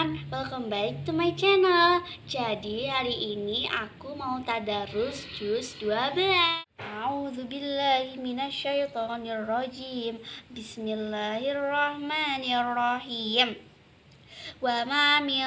teman-teman, welcome back to my channel Jadi hari ini aku mau tadarus jus 12 A'udzubillahiminasyaitonirrojim Bismillahirrahmanirrahim وما من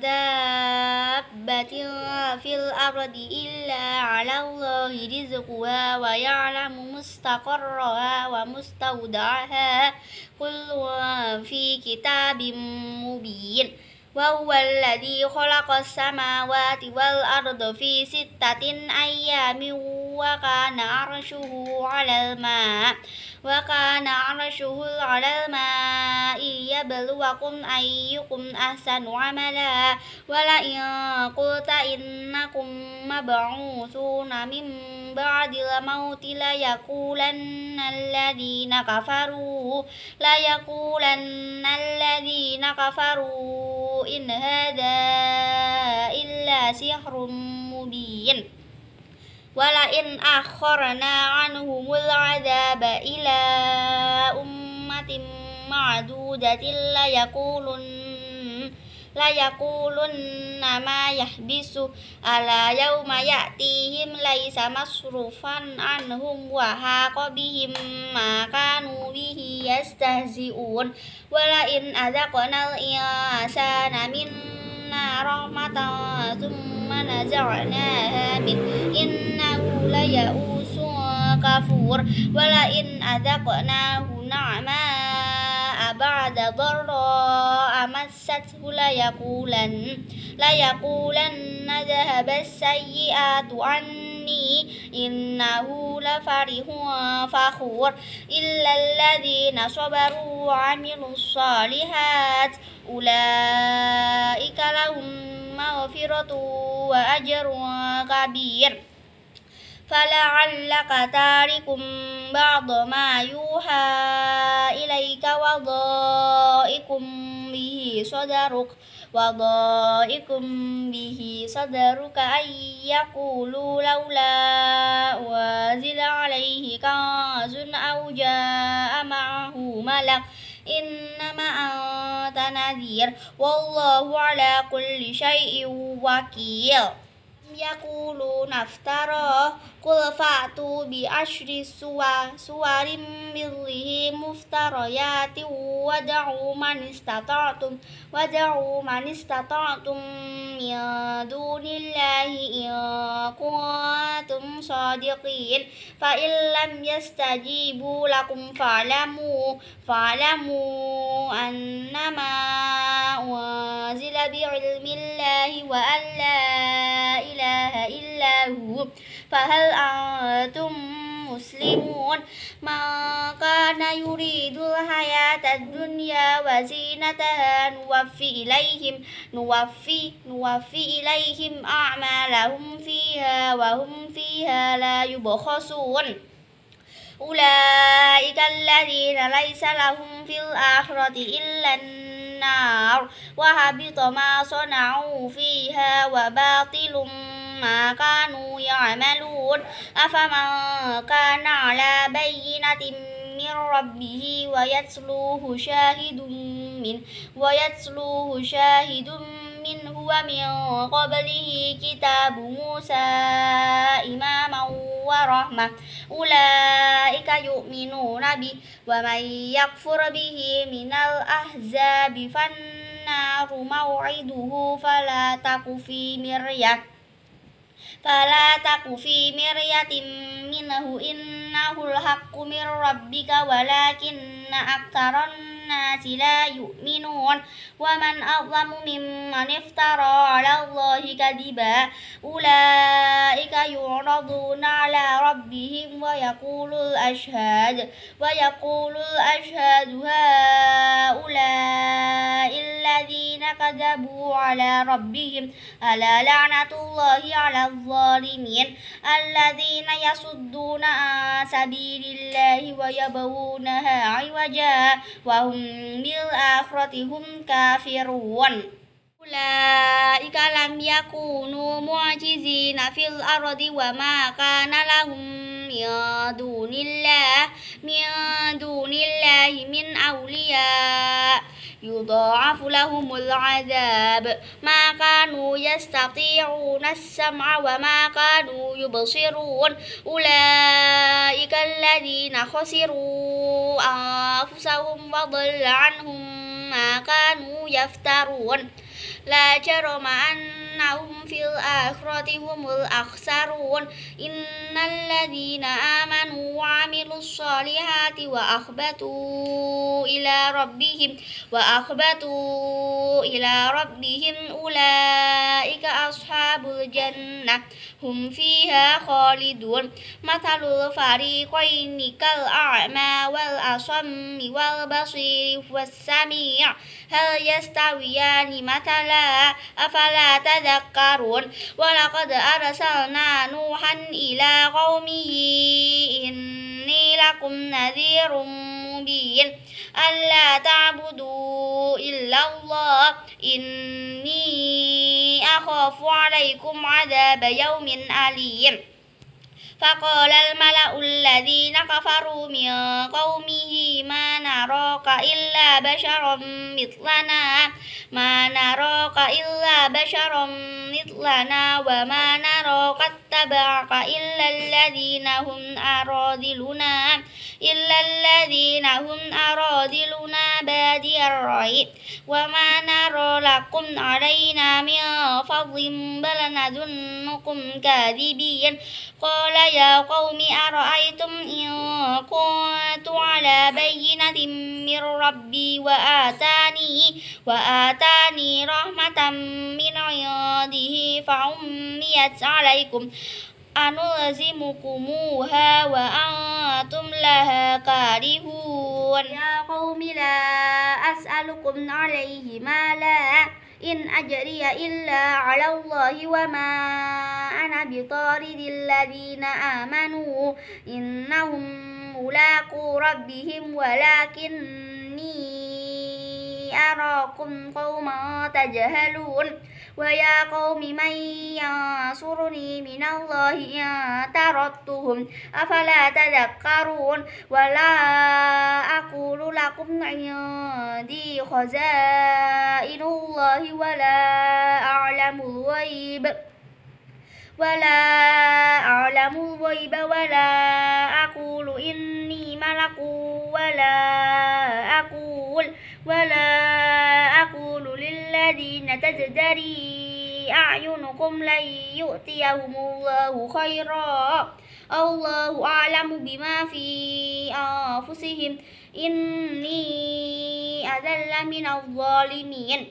دابة في الأرض إلا على الله رزقها ويعلم مستقرها ومستودعها كلها في كتاب مبين وهو الذي خلق السماوات والأرض في ستة أيام وكان عرشه على الماء وكان عرشه على الماء ليبلوكم أيكم أحسن عملا ولئن قلت إنكم مبعوثون من بعد الموت ليقولن الذين كفروا ليقولن الذين كفروا إن هذا إلا سحر مبين ولئن أخرنا عنهم العذاب إلى أمة معدودة ليقولن la nama yah bisu ala yauma ya'tihim laisa masrufan anhum wa haqa bihim ma kanu bihi yastahzi'un wala in adzaqnal insana minna rahmatan thumma naza'naha min innahu la ya'usun kafur wala in adzaqnahu na'ma بعد ضراء مسته ليقولن ليقولن ذهب السيئات عني إنه لفرح فخور إلا الذين صبروا وعملوا الصالحات أولئك لهم مغفرة وأجر كبير فلعلك تارك بعض ما يوحى إليك وضائق به صدرك وضائق به صدرك أن يقولوا لولا أنزل عليه كنز أو جاء معه ملك إنما أنت نذير والله على كل شيء وكيل يقولون افتراه قل فأتوا بعشر سوار سوار مثله مفتريات ودعوا من استطعتم ودعوا من استطعتم من دون الله إن كنتم صادقين فإن لم يستجيبوا لكم فاعلموا فاعلموا أنما أنزل بعلم الله وأن لا له فهل أنتم مسلمون من كان يريد الحياة الدنيا وزينتها نوفي إليهم نوفي نوفي إليهم أعمالهم فيها وهم فيها لا يبخسون أولئك الذين ليس لهم في الآخرة إلا النار وهبط ما صنعوا فيها وباطل ما كانوا يعملون أفمن كان على بينة من ربه ويتلوه شاهد من ويتلوه شاهد منه ومن قبله كتاب موسى إماما ورحمة أولئك يؤمنون به ومن يكفر به من الأحزاب فالنار موعده فلا تك في مريه فلا تك في مرية منه إنه الحق من ربك ولكن أكثر الناس الناس لا يؤمنون ومن أظلم ممن افترى على الله كذبا أولئك يعرضون على ربهم ويقول الأشهاد ويقول الأشهاد هؤلاء الذين كذبوا على ربهم ألا لعنة الله على الظالمين الذين يصدون عن سبيل الله ويبغونها عوجا وهم mil bil ah, akhratihum kafirun أولئك لم يكونوا معجزين في الأرض وما كان لهم من دون الله من دون الله من أولياء يضاعف لهم العذاب ما كانوا يستطيعون السمع وما كانوا يبصرون أولئك الذين خسروا أنفسهم وضل عنهم ما كانوا يفترون là chơi rồi mà anh وأنهم في الآخرة هم الأخسرون إن الذين آمنوا وعملوا الصالحات وأخبتوا إلى ربهم وأخبتوا إلى ربهم أولئك أصحاب الجنة هم فيها خالدون مثل الفريقين كالأعمى والأصم والبصير والسميع هل يستويان مثلا أفلا تذكرون يتذكرون ولقد أرسلنا نوحا إلى قومه إني لكم نذير مبين ألا تعبدوا إلا الله إني أخاف عليكم عذاب يوم أليم فقال الملأ الذين كفروا من قومه ما نراك إلا بشرا مثلنا ما نراك إلا بشرا مثلنا وما نراك اتبعك إلا الذين هم أراذلنا إلا الذين هم أراذلنا بادي الرأي وما نرى لكم علينا من فضل بل نظنكم كاذبين قال يا قوم أرأيتم إن كنت على بينة من ربي وآتاني وآتاني رحمة من عنده فعميت عليكم أنلزمكموها وأنتم لها كارهون يا قوم لا أسألكم عليه مالا إن أجري إلا على الله وما أنا بطارد الذين آمنوا إنهم ملاقو ربهم ولكني أراكم قوما تجهلون ويا قوم من ينصرني من الله إن تردتهم أفلا تذكرون ولا أقول لكم عندي خزائن الله ولا أعلم الغيب ولا أعلم الغيب ولا أقول إني ملك ولا أقول ولا الذين تزدري أعينكم لن يؤتيهم الله خيرا الله أعلم بما في أنفسهم إني أذل من الظالمين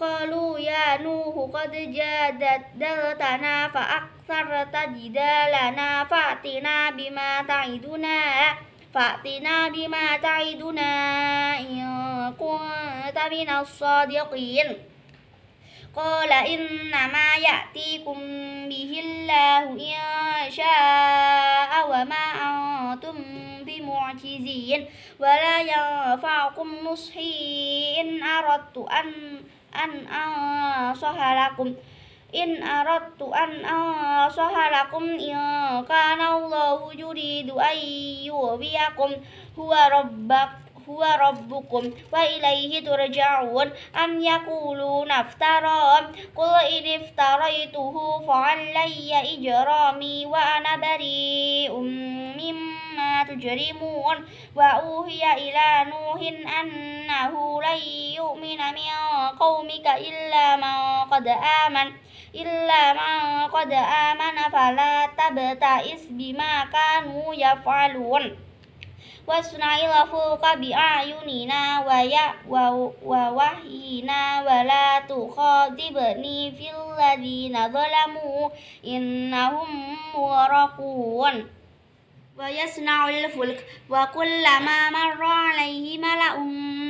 قالوا يا نوح قد جادلتنا فأكثرت جدالنا فأتنا بما تعدنا فأتنا بما تعدنا إن كنت من الصادقين قال إنما يأتيكم به الله إن شاء وما أنتم بمعجزين ولا ينفعكم نصحي إن أردت أن أن أنصح لكم in aradtu an ansaha lakum in kana Allahu yuridu an yuwiyakum huwa rabbak huwa rabbukum wa ilaihi turja'un am yakulu iftara qul in iftaraituhu fa'alayya ijrami wa ana bari'um mimma عما تجرمون وأوهي إلى نوح أنه لن يؤمن من قومك إلا من قد آمن إلا من قد آمن فلا تبتئس بما كانوا يفعلون واصنع الفوق بأعيننا ويا ووحينا ولا تخاطبني في الذين ظلموا إنهم مغرقون ويصنع الفلك وكلما مر عليه ملأ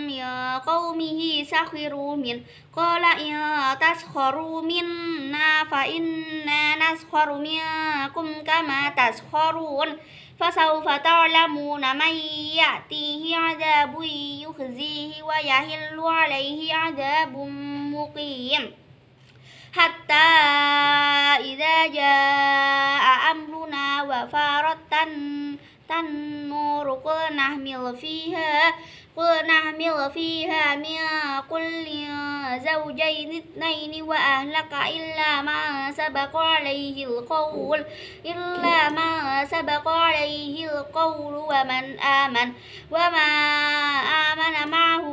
من قومه سخروا منه قال إن تسخروا منا فإنا نسخر منكم كما تسخرون فسوف تعلمون من يأتيه عذاب يخزيه ويحل عليه عذاب مقيم حتى إذا جاء أمرنا وفارت تنور قل نحمل فيها قل نحمل فيها من كل زوجين اثنين وأهلك إلا ما سبق عليه القول إلا ما سبق عليه القول ومن آمن وما آمن معه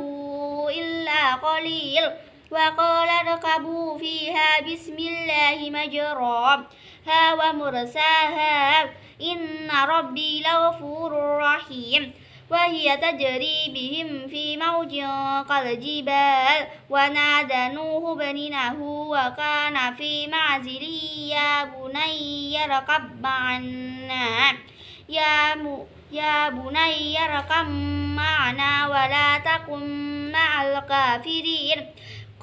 إلا قليل وقال اركبوا فيها بسم الله مجراها ومرساها إن ربي لغفور رحيم وهي تجري بهم في موج كالجبال ونادى نوح بنه وكان في معزل يا بني يرقب معنا يا م... يا بني يرقب معنا ولا تكن مع الكافرين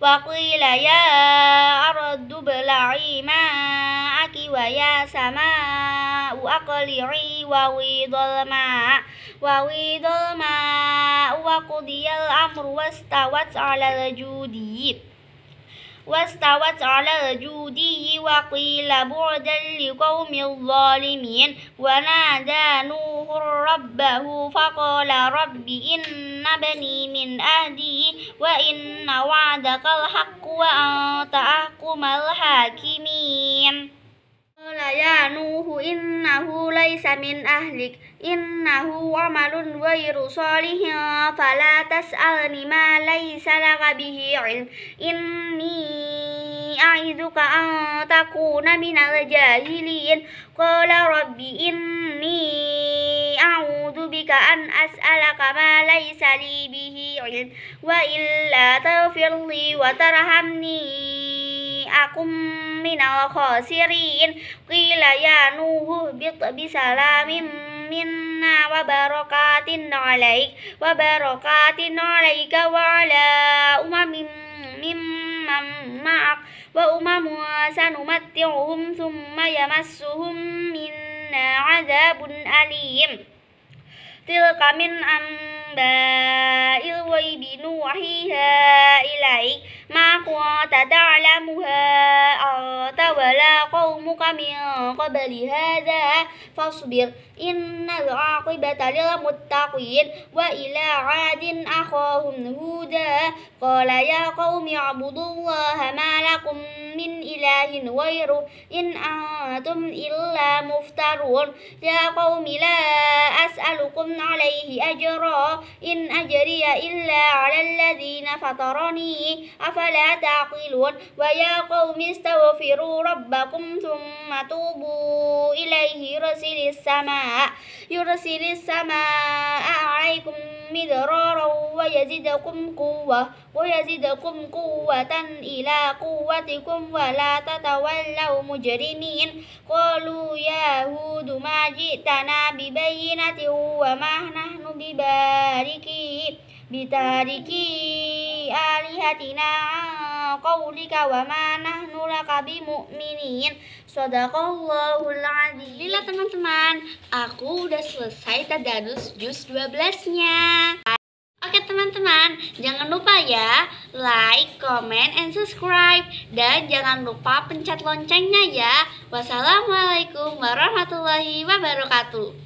وقيل يا أرض بلعي ماءك ويا سماء أقلعي وويض الماء وويض الماء وقضي الأمر واستوت على الجودي واستوت على جودي وقيل بعدا لقوم الظالمين ونادى نوح ربه فقال رب إن بني من أهلي وإن وعدك الحق وأنت أحكم الحاكمين قال يا نوح إنه ليس من أهلك إنه عمل غير صالح فلا تسألني ما ليس لك به علم إني أعذك أن تكون من الجاهلين قال رب إني أعوذ بك أن أسألك ما ليس لي به علم وإلا تغفر لي وترحمني أقم من وخاسرين قيل يا نوح اهبط بسلام منا وبركات عليك وبركات عليك وعلى أمم ممن معك وأمم سنمتعهم ثم يمسهم منا عذاب أليم tilka min anba'il ghaibi nuhiha ilaik ma kunta ta'lamuha قومك من قبل هذا فاصبر إن العاقبة للمتقين وإلى عاد أخاهم هودا قال يا قوم اعبدوا الله ما لكم من إله غيره إن أنتم إلا مفترون يا قوم لا أسألكم عليه أجرا إن أجري إلا على الذين فطرني أفلا تعقلون ويا قوم استغفروا ربكم ثم ثم توبوا إليه يرسل السماء يرسل السماء عليكم مدرارا ويزدكم قوة ويزدكم قوة إلى قوتكم ولا تتولوا مجرمين قالوا يا هود ما جئتنا ببينة وما نحن بباركي بتاركي آلهتنا عن qawlika wa ma nahnu laka mu'minin Sadaqallahul adzim Lila teman-teman, aku udah selesai tadarus juz 12-nya Oke teman-teman, jangan lupa ya like, comment, and subscribe Dan jangan lupa pencet loncengnya ya Wassalamualaikum warahmatullahi wabarakatuh